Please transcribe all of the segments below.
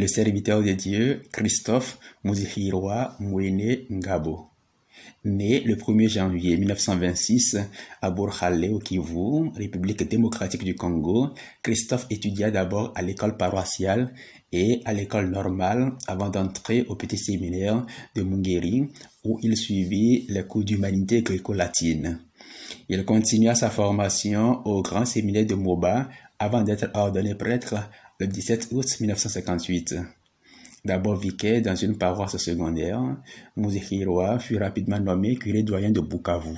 le serviteur de Dieu, Christophe Muzihiroa Mwene Ngabo. Né le 1er janvier 1926 à Burkhalé au Kivu, République démocratique du Congo, Christophe étudia d'abord à l'école paroissiale et à l'école normale avant d'entrer au petit séminaire de Mungeri où il suivit les cours d'humanité gréco-latine. Il continua sa formation au grand séminaire de Moba avant d'être ordonné prêtre le 17 août 1958. D'abord vicaire dans une paroisse secondaire, Mouzekiroa fut rapidement nommé curé doyen de Bukavu.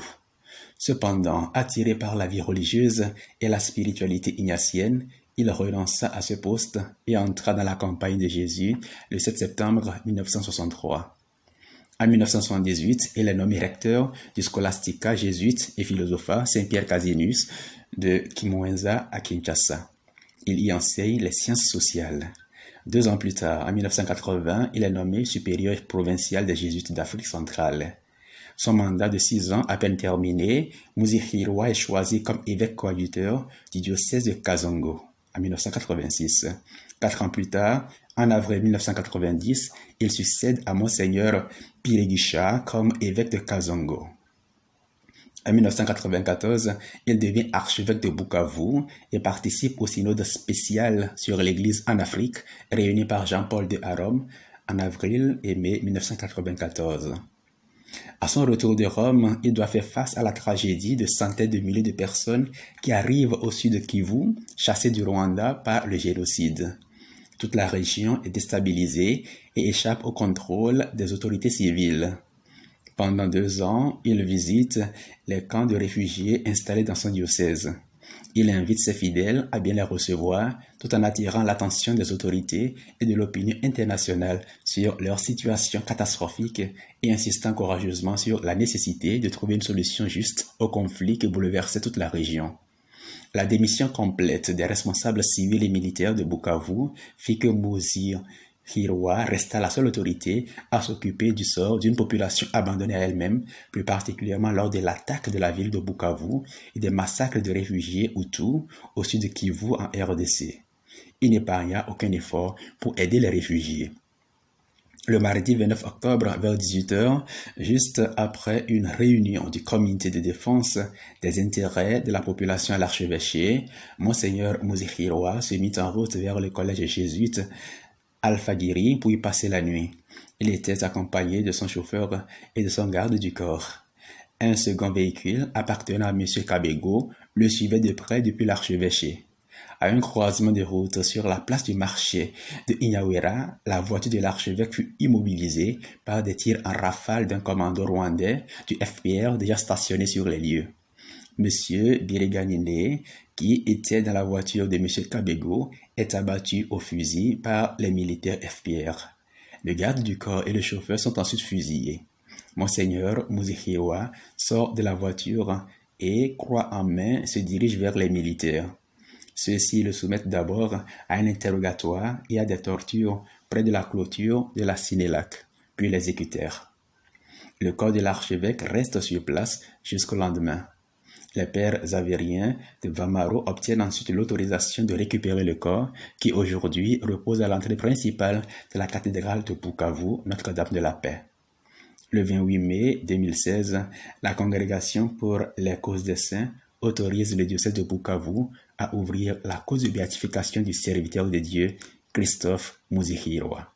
Cependant, attiré par la vie religieuse et la spiritualité ignatienne, il renonça à ce poste et entra dans la campagne de Jésus le 7 septembre 1963. En 1978, il est nommé recteur du Scholastica jésuite et philosopha Saint-Pierre Casinus de Kimwenza à Kinshasa. Il y enseigne les sciences sociales. Deux ans plus tard, en 1980, il est nommé supérieur provincial des Jésuites d'Afrique centrale. Son mandat de six ans à peine terminé, Muzihirwa est choisi comme évêque coadjuteur du diocèse de Kazongo en 1986. Quatre ans plus tard, en avril 1990, il succède à Monseigneur Piregisha comme évêque de Kazongo. En 1994, il devient archevêque de Bukavu et participe au synode spécial sur l'Église en Afrique réuni par Jean-Paul de à Rome en avril et mai 1994. À son retour de Rome, il doit faire face à la tragédie de centaines de milliers de personnes qui arrivent au sud de Kivu, chassées du Rwanda par le génocide. Toute la région est déstabilisée et échappe au contrôle des autorités civiles. Pendant deux ans, il visite les camps de réfugiés installés dans son diocèse. Il invite ses fidèles à bien les recevoir tout en attirant l'attention des autorités et de l'opinion internationale sur leur situation catastrophique et insistant courageusement sur la nécessité de trouver une solution juste au conflit qui bouleversait toute la région. La démission complète des responsables civils et militaires de Bukavu fit que Mousir, resta la seule autorité à s'occuper du sort d'une population abandonnée à elle-même, plus particulièrement lors de l'attaque de la ville de Bukavu et des massacres de réfugiés Hutus au sud de Kivu en RDC. Il n'épargna aucun effort pour aider les réfugiés. Le mardi 29 octobre vers 18h, juste après une réunion du comité de défense des intérêts de la population à l'archevêché, Monseigneur Muzikiroa se mit en route vers le collège jésuite Alfagiri pour passer la nuit. Il était accompagné de son chauffeur et de son garde du corps. Un second véhicule appartenant à M. Kabego le suivait de près depuis l'archevêché. À un croisement de route sur la place du marché de Inyawera, la voiture de l'archevêque fut immobilisée par des tirs en rafale d'un commando rwandais du FPR déjà stationné sur les lieux. Monsieur Biriganine, qui était dans la voiture de M. Kabego, est abattu au fusil par les militaires FPR. Le garde du corps et le chauffeur sont ensuite fusillés. Monseigneur Muzikiwa sort de la voiture et, croix en main, se dirige vers les militaires. Ceux-ci le soumettent d'abord à un interrogatoire et à des tortures près de la clôture de la Cinélac, puis l'exécutèrent. Le corps de l'archevêque reste sur place jusqu'au lendemain. Les pères avériens de Vamaro obtiennent ensuite l'autorisation de récupérer le corps qui aujourd'hui repose à l'entrée principale de la cathédrale de Bukavu, Notre-Dame de la Paix. Le 28 mai 2016, la Congrégation pour les causes des saints autorise le diocèse de Bukavu à ouvrir la cause de béatification du serviteur de Dieu, Christophe Muzihiroa.